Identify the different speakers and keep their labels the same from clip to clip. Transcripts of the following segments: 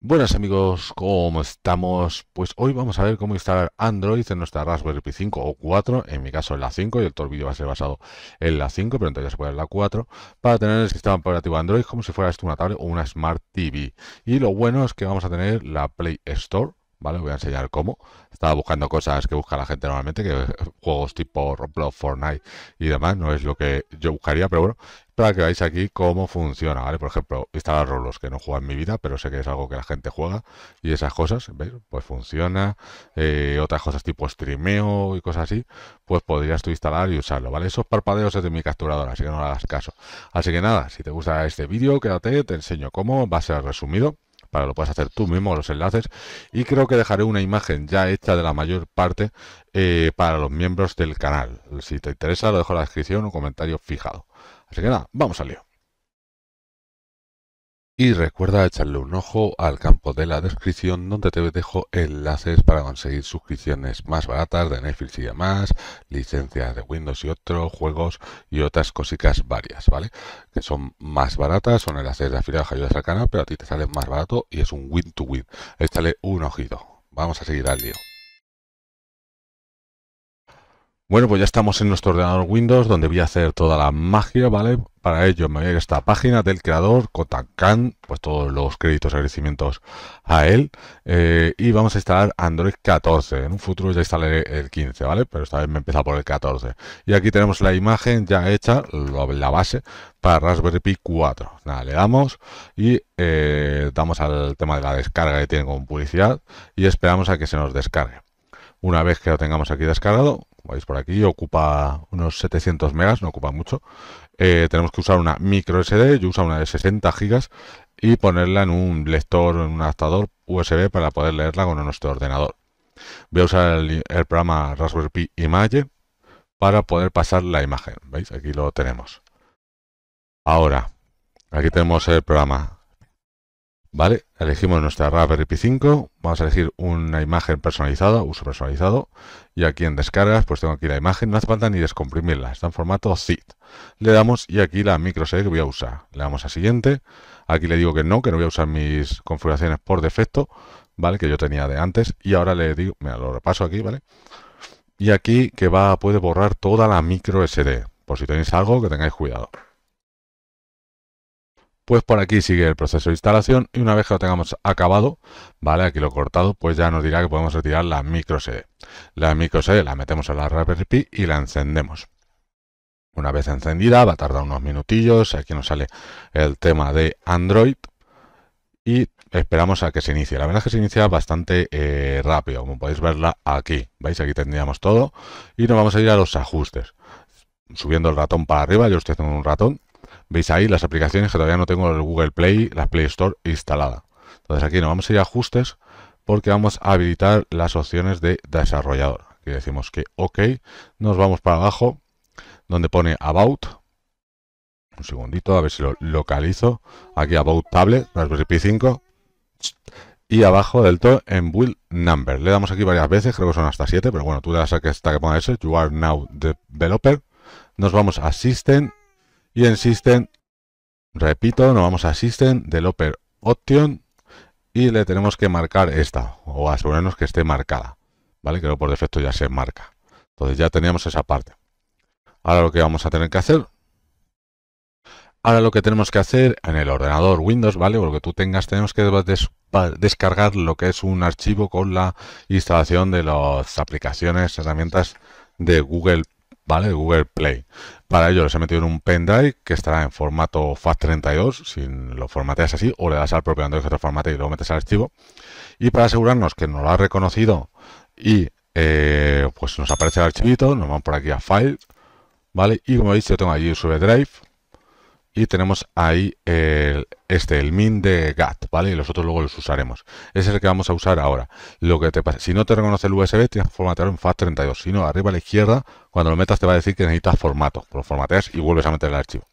Speaker 1: Buenas amigos, ¿cómo estamos? Pues hoy vamos a ver cómo instalar Android en nuestra Raspberry Pi 5 o 4, en mi caso en la 5, y el el vídeo va a ser basado en la 5, pero entonces se puede en la 4, para tener el sistema operativo Android como si fuera esto una tablet o una Smart TV. Y lo bueno es que vamos a tener la Play Store, ¿vale? voy a enseñar cómo. Estaba buscando cosas que busca la gente normalmente, que eh, juegos tipo Roblox, Fortnite y demás, no es lo que yo buscaría, pero bueno, para que veáis aquí cómo funciona, ¿vale? Por ejemplo, instalar Roblox, que no juega en mi vida, pero sé que es algo que la gente juega y esas cosas, ¿veis? Pues funciona. Eh, otras cosas tipo streameo y cosas así, pues podrías tú instalar y usarlo, ¿vale? Esos parpadeos es de mi capturadora, así que no le hagas caso. Así que nada, si te gusta este vídeo, quédate, te enseño cómo, va a ser resumido para lo puedas hacer tú mismo los enlaces. Y creo que dejaré una imagen ya hecha de la mayor parte eh, para los miembros del canal. Si te interesa, lo dejo en la descripción, un comentario fijado. Así que nada, vamos al lío. Y recuerda echarle un ojo al campo de la descripción donde te dejo enlaces para conseguir suscripciones más baratas de Netflix y demás, licencias de Windows y otros, juegos y otras cositas varias, ¿vale? Que son más baratas, son enlaces de afiliados que ayudas al canal, pero a ti te sale más barato y es un win-to-win. -win. Échale un ojito. Vamos a seguir al lío. Bueno, pues ya estamos en nuestro ordenador Windows, donde voy a hacer toda la magia, ¿vale? Para ello me voy a ir a esta página del creador, Kotakan, pues todos los créditos, y agradecimientos a él. Eh, y vamos a instalar Android 14. En un futuro ya instalaré el 15, ¿vale? Pero esta vez me empieza por el 14. Y aquí tenemos la imagen ya hecha, la base, para Raspberry Pi 4. Nada, le damos y eh, damos al tema de la descarga que tiene con publicidad y esperamos a que se nos descargue. Una vez que lo tengamos aquí descargado, veis por aquí, ocupa unos 700 megas, no ocupa mucho. Eh, tenemos que usar una micro SD, yo uso una de 60 gigas y ponerla en un lector, en un adaptador USB para poder leerla con nuestro ordenador. Voy a usar el, programa Raspberry Pi Image para poder pasar la imagen. ¿Veis? Aquí lo tenemos. Ahora, aquí tenemos el programa ¿Vale? Elegimos nuestra Raspberry Pi 5, vamos a elegir una imagen personalizada, uso personalizado, y aquí en descargas, pues tengo aquí la imagen, no hace falta ni descomprimirla, está en formato zip. Le damos y aquí la microSD que voy a usar. Le damos a siguiente, aquí le digo que no, que no voy a usar mis configuraciones por defecto, ¿vale? Que yo tenía de antes, y ahora le digo, mira, lo repaso aquí, ¿vale? Y aquí que va, puede borrar toda la microSD, por si tenéis algo que tengáis cuidado pues por aquí sigue el proceso de instalación y una vez que lo tengamos acabado, vale, aquí lo cortado, pues ya nos dirá que podemos retirar la micro La micro la metemos a la Raspberry Pi y la encendemos. Una vez encendida va a tardar unos minutillos, aquí nos sale el tema de Android y esperamos a que se inicie. La verdad es que se inicia bastante eh, rápido, como podéis verla aquí. ¿Veis? Aquí tendríamos todo y nos vamos a ir a los ajustes. Subiendo el ratón para arriba, yo estoy haciendo un ratón, Veis ahí las aplicaciones que todavía no tengo el Google Play, la Play Store instalada. Entonces aquí nos vamos a ir a ajustes porque vamos a habilitar las opciones de desarrollador. Aquí decimos que OK, nos vamos para abajo donde pone About. Un segundito, a ver si lo localizo. Aquí About Tablet, Raspberry Pi 5. Y abajo del todo en Build Number. Le damos aquí varias veces, creo que son hasta 7, pero bueno, tú le das que está que ponga ese. You are now developer. Nos vamos a System y en System, repito, nos vamos a System, Developer Option y le tenemos que marcar esta o asegurarnos que esté marcada, ¿vale? Que por defecto ya se marca. Entonces ya teníamos esa parte. Ahora lo que vamos a tener que hacer, ahora lo que tenemos que hacer en el ordenador Windows, ¿vale? O lo que tú tengas, tenemos que descargar lo que es un archivo con la instalación de las aplicaciones, herramientas de Google, ¿vale? Google Play. Para ello les he metido en un pendrive que estará en formato FAT32, si lo formateas así, o le das al propio Android que te formate y luego metes al archivo. Y para asegurarnos que nos lo ha reconocido y eh, pues nos aparece el archivito, nos vamos por aquí a File, ¿vale? Y como veis yo tengo allí USB Drive, y tenemos ahí este, el min de GAT, ¿vale? Y los otros luego los usaremos. Ese es el que vamos a usar ahora. Lo que te pasa, si no te reconoce el USB, tienes que formatear en FAT32. Si no, arriba a la izquierda, cuando lo metas te va a decir que necesitas formato. Lo formateas y vuelves a meter el archivo.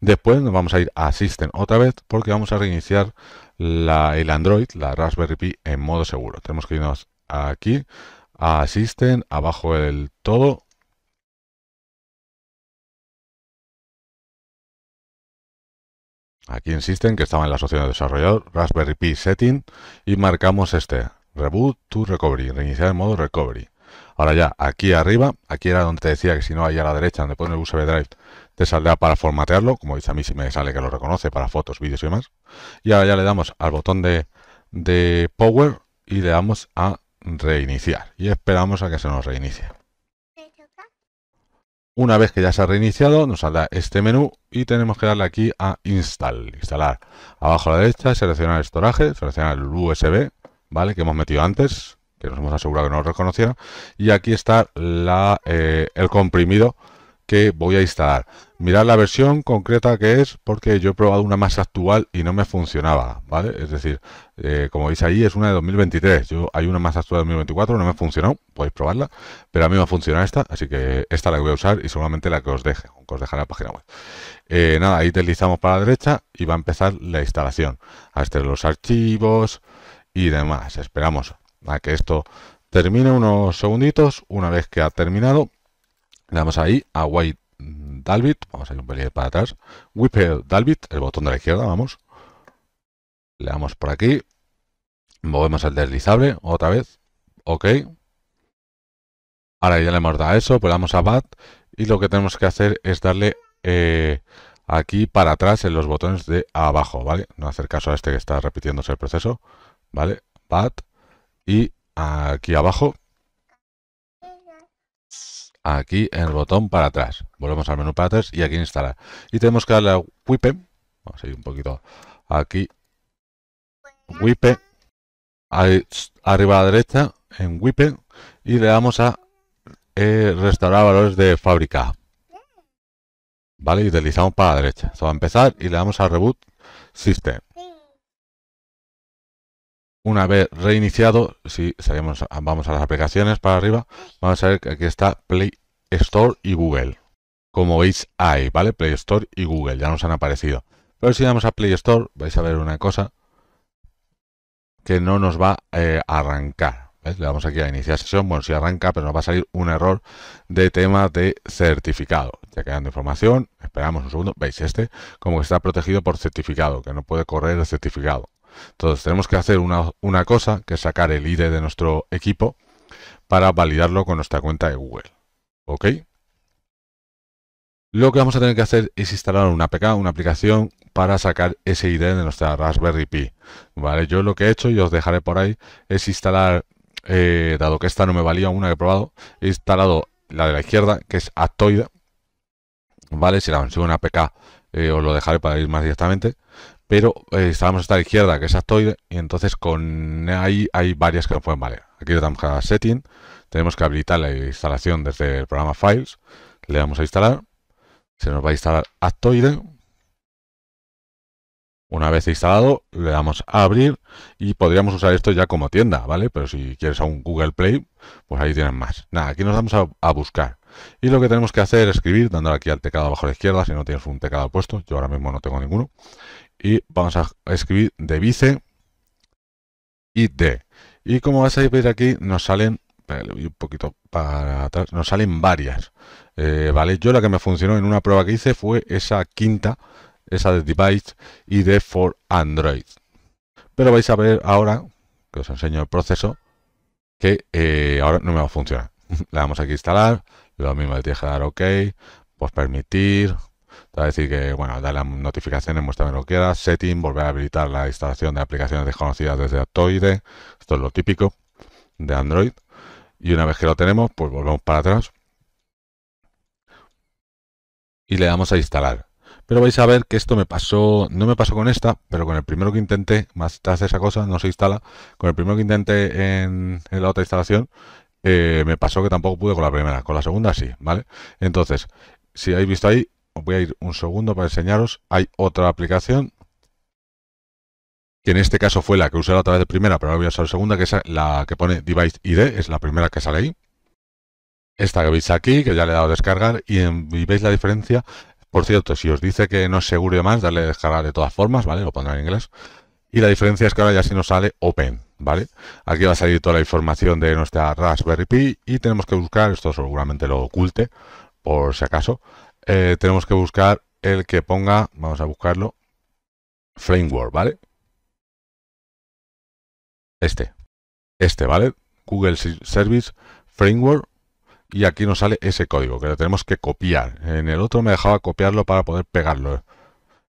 Speaker 1: Después nos vamos a ir a System otra vez porque vamos a reiniciar el Android, la Raspberry Pi en modo seguro. Tenemos que irnos aquí a System, abajo el todo Aquí insisten que estaba en la sociedad de desarrollador Raspberry Pi Setting y marcamos este, Reboot to Recovery, reiniciar el modo Recovery. Ahora ya, aquí arriba, aquí era donde te decía que si no, ahí a la derecha, donde pone el USB Drive, te saldrá para formatearlo, como dice a mí si me sale que lo reconoce, para fotos, vídeos y demás. Y ahora ya le damos al botón de Power y le damos a reiniciar y esperamos a que se nos reinicie. Una vez que ya se ha reiniciado, nos saldrá este menú y tenemos que darle aquí a Install, instalar. Abajo a la derecha, seleccionar el estoraje, seleccionar el USB, ¿vale? Que hemos metido antes, que nos hemos asegurado que no lo reconociera. Y aquí está eh, el comprimido que voy a instalar. Mirad la versión concreta que es, porque yo he probado una más actual y no me funcionaba, ¿vale? Es decir, eh, como veis ahí, es una de 2023. Yo Hay una más actual de 2024, no me funcionó, podéis probarla, pero a mí me ha funcionado esta, así que esta la voy a usar y solamente la que os deje, os dejaré la página web. Eh, nada, ahí deslizamos para la derecha y va a empezar la instalación. a Hasta este, los archivos y demás. Esperamos a que esto termine unos segunditos. Una vez que ha terminado, le damos ahí a White Dalbit, vamos a ir un pelín para atrás, Whipper Dalbit, el botón de la izquierda, vamos. Le damos por aquí, movemos el deslizable otra vez, ok. Ahora ya le hemos dado eso, pues damos a Bat y lo que tenemos que hacer es darle eh, aquí para atrás en los botones de abajo, ¿vale? No hacer caso a este que está repitiéndose el proceso, ¿vale? Bat y aquí abajo aquí en el botón para atrás. Volvemos al menú para atrás y aquí instalar. Y tenemos que darle a Wipe. Vamos a ir un poquito aquí. Wipe. arriba a la derecha en Wipe. Y le damos a eh, restaurar valores de fábrica. ¿Vale? Y deslizamos para la derecha. Esto va a empezar y le damos a Reboot System. Una vez reiniciado, si salimos, vamos a las aplicaciones para arriba, vamos a ver que aquí está Play Store y Google. Como veis hay, ¿vale? Play Store y Google, ya nos han aparecido. Pero si vamos a Play Store, vais a ver una cosa que no nos va eh, a arrancar. Le damos aquí a iniciar sesión, bueno, si arranca, pero nos va a salir un error de tema de certificado. Ya quedando información, esperamos un segundo, veis este, como que está protegido por certificado, que no puede correr el certificado. Entonces tenemos que hacer una, cosa, que es sacar el ID de nuestro equipo para validarlo con nuestra cuenta de Google. ¿Ok? Lo que vamos a tener que hacer es instalar una APK, una aplicación para sacar ese ID de nuestra Raspberry Pi. ¿Vale? Yo lo que he hecho, y os dejaré por ahí, es instalar, eh, dado que esta no me valía, una que he probado, he instalado la de la izquierda, que es atoida. ¿Vale? Si la consigo una APK, eh, os lo dejaré para ir más directamente pero eh, estábamos a la izquierda, que es Actoide, y entonces con ahí hay varias que no pueden valer. Aquí le damos a Setting, tenemos que habilitar la instalación desde el programa Files, le damos a instalar, se nos va a instalar Actoide. Una vez instalado, le damos a abrir y podríamos usar esto ya como tienda, ¿vale? Pero si quieres a un Google Play, pues ahí tienes más. Nada, aquí nos damos a buscar. Y lo que tenemos que hacer es escribir, dándole aquí al teclado abajo a la izquierda, si no tienes un teclado puesto, yo ahora mismo no tengo ninguno. Y vamos a escribir device y de. Y como vais a ver aquí, nos salen un poquito para atrás, nos salen varias. Eh, vale, yo la que me funcionó en una prueba que hice fue esa quinta, esa de device y de for Android. Pero vais a ver ahora, que os enseño el proceso, que eh, ahora no me va a funcionar. La vamos aquí a instalar, lo mismo, le tienes que dar OK, pues permitir, te va a decir que, bueno, da las notificaciones, muestra lo que quieras, setting, volver a habilitar la instalación de aplicaciones desconocidas desde Aptoide, esto es lo típico de Android, y una vez que lo tenemos, pues volvemos para atrás y le damos a instalar. Pero vais a ver que esto me pasó, no me pasó con esta, pero con el primero que intenté, más tarde esa cosa, no se instala, con el primero que intenté en la otra instalación, eh, me pasó que tampoco pude con la primera, con la segunda sí, ¿vale? Entonces, si habéis visto ahí, os voy a ir un segundo para enseñaros, hay otra aplicación que en este caso fue la que usé la otra vez de primera, pero ahora voy a usar la segunda, que es la que pone Device ID, es la primera que sale ahí. Esta que veis aquí, que ya le he dado a descargar, y, veis la diferencia. Por cierto, si os dice que no es seguro y demás, darle a descargar de todas formas, ¿vale? Lo pondré en inglés. Y la diferencia es que ahora ya sí nos sale Open, ¿vale? Aquí va a salir toda la información de nuestra Raspberry Pi y tenemos que buscar, esto seguramente lo oculte, por si acaso, eh, tenemos que buscar el que ponga, vamos a buscarlo, Framework, ¿vale? Este, este, ¿vale? Google Service Framework y aquí nos sale ese código que lo tenemos que copiar. En el otro me dejaba copiarlo para poder pegarlo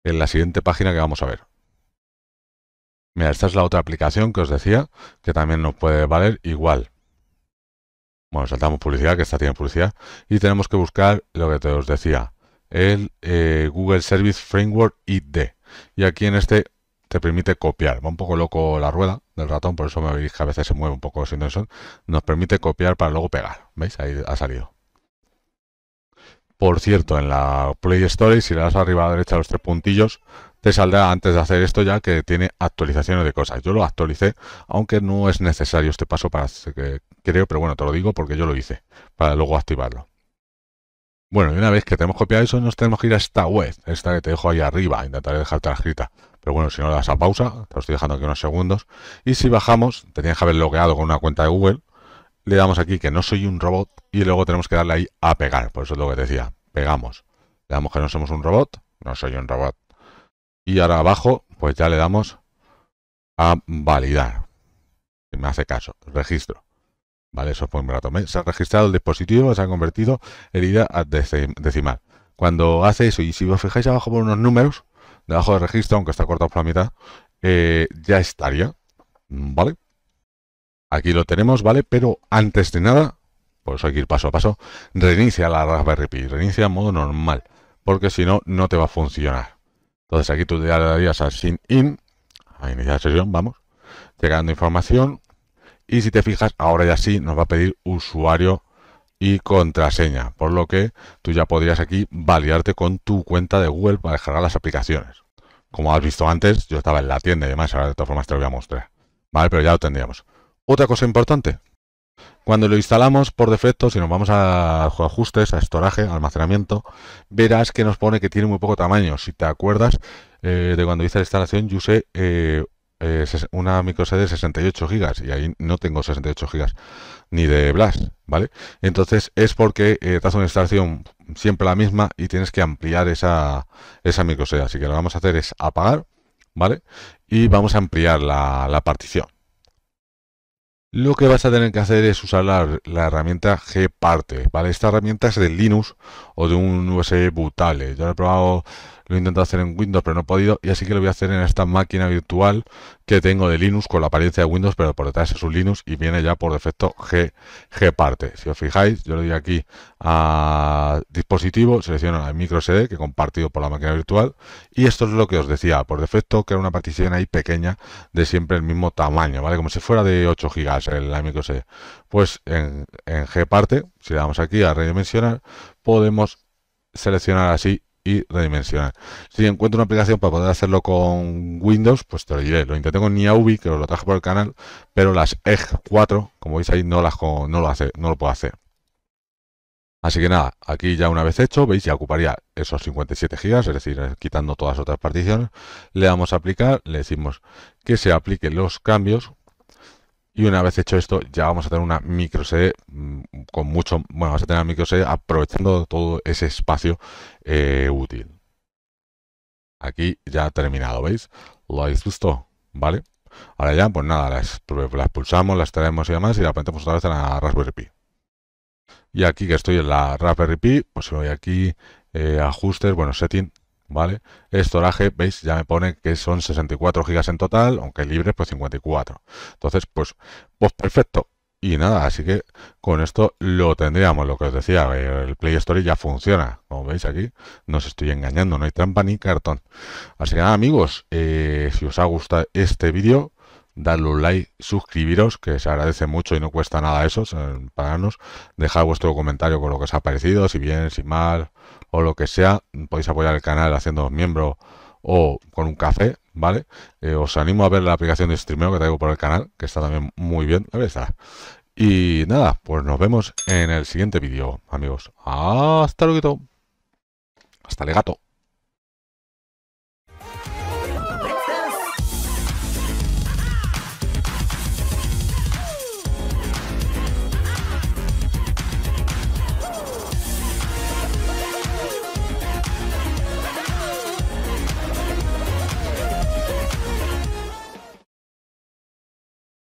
Speaker 1: en la siguiente página que vamos a ver. Mira, esta es la otra aplicación que os decía, que también nos puede valer igual. Bueno, saltamos publicidad, que esta tiene publicidad. Y tenemos que buscar lo que te os decía, el eh, Google Service Framework ID. Y aquí en este te permite copiar. Va un poco loco la rueda del ratón, por eso me veis que a veces se mueve un poco sin tensión. Nos permite copiar para luego pegar. ¿Veis? Ahí ha salido. Por cierto, en la Play Store, si le das arriba a la derecha los tres puntillos, te saldrá antes de hacer esto ya que tiene actualizaciones de cosas. Yo lo actualicé, aunque no es necesario este paso para que creo, pero bueno, te lo digo porque yo lo hice, para luego activarlo. Bueno, y una vez que tenemos copiado eso, nos tenemos que ir a esta web, esta que te dejo ahí arriba, intentaré dejarte escrita. Pero bueno, si no la das a pausa, te lo estoy dejando aquí unos segundos. Y si bajamos, te que haber logueado con una cuenta de Google le damos aquí que no soy un robot y luego tenemos que darle ahí a pegar. Por eso es lo que decía, pegamos. Le damos que no somos un robot, no soy un robot. Y ahora abajo, pues ya le damos a validar. Si me hace caso, registro. Vale, eso fue un rato. Se ha registrado el dispositivo, se ha convertido herida a decimal. Cuando hace eso, y si os fijáis abajo por unos números, debajo de registro, aunque está cortado por la mitad, eh, ya estaría. ¿Vale? Aquí lo tenemos, ¿vale? Pero antes de nada, por eso hay que ir paso a paso, reinicia la Raspberry Pi, reinicia modo normal, porque si no, no te va a funcionar. Entonces aquí tú le darías a Sin In, a iniciar sesión, vamos, llegando información, y si te fijas, ahora ya sí nos va a pedir usuario y contraseña, por lo que tú ya podrías aquí validarte con tu cuenta de Google para dejar las aplicaciones. Como has visto antes, yo estaba en la tienda y demás, ahora de todas formas te lo voy a mostrar. Vale, pero ya lo tendríamos. Otra cosa importante. Cuando lo instalamos por defecto, si nos vamos a ajustes, a estoraje, almacenamiento, verás que nos pone que tiene muy poco tamaño. Si te acuerdas eh, de cuando hice la instalación, yo usé eh, eh, una microSD de 68 GB y ahí no tengo 68 GB ni de Blast, ¿vale? Entonces es porque estás te una instalación siempre la misma y tienes que ampliar esa, esa SD. Así que lo que vamos a hacer es apagar, ¿vale? Y vamos a ampliar la partición lo que vas a tener que hacer es usar la, herramienta gparte, ¿vale? Esta herramienta es de Linux o de un USB bootable. Yo la he probado lo he intentado hacer en Windows, pero no he podido. Y así que lo voy a hacer en esta máquina virtual que tengo de Linux con la apariencia de Windows, pero por detrás es un Linux y viene ya por defecto G, parte. Si os fijáis, yo le doy aquí a dispositivo, selecciono la micro SD que he compartido por la máquina virtual. Y esto es lo que os decía, por defecto, que era una partición ahí pequeña de siempre el mismo tamaño, ¿vale? Como si fuera de 8 GB, el, la micro SD. Pues en, en G parte, si le damos aquí a redimensionar, podemos seleccionar así redimensionar. Si encuentro una aplicación para poder hacerlo con Windows, pues te lo diré. Lo intenté con Niaubi, que os lo traje por el canal, pero las EG 4, como veis ahí, no, las, no, lo hace, no lo puedo hacer. Así que nada, aquí ya una vez hecho, veis, ya ocuparía esos 57 gigas, es decir, eh, quitando todas otras particiones. Le damos a aplicar, le decimos que se apliquen los cambios y una vez hecho esto, ya vamos a tener una micro sede mm, con mucho, bueno, vamos a tener una micro sede aprovechando todo ese espacio eh, útil. Aquí ya ha terminado, ¿veis? Lo habéis visto, ¿vale? Ahora ya, pues nada, las, pues, pulsamos, las traemos y demás y la ponemos otra vez en la Raspberry Pi. Y aquí que estoy en la Raspberry Pi, pues voy aquí, eh, ajustes, bueno, setting, ¿vale? Estoraje, veis, ya me pone que son 64 gigas en total, aunque libre pues 54. Entonces, pues, pues perfecto. Y nada, así que con esto lo tendríamos, lo que os decía, el Play Store ya funciona, como veis aquí, no os estoy engañando, no hay trampa ni cartón. Así que nada amigos, eh, si os ha gustado este vídeo, darle un like, suscribiros, que se agradece mucho y no cuesta nada eso, pagarnos, Dejad vuestro comentario con lo que os ha parecido, si bien, si mal o lo que sea, podéis apoyar el canal haciendo miembro o con un café, ¿vale? Eh, os animo a ver la aplicación de streaming que traigo por el canal, que está también muy bien, ver está. Y nada, pues nos vemos en el siguiente vídeo, amigos. Hasta luego. Hasta gato.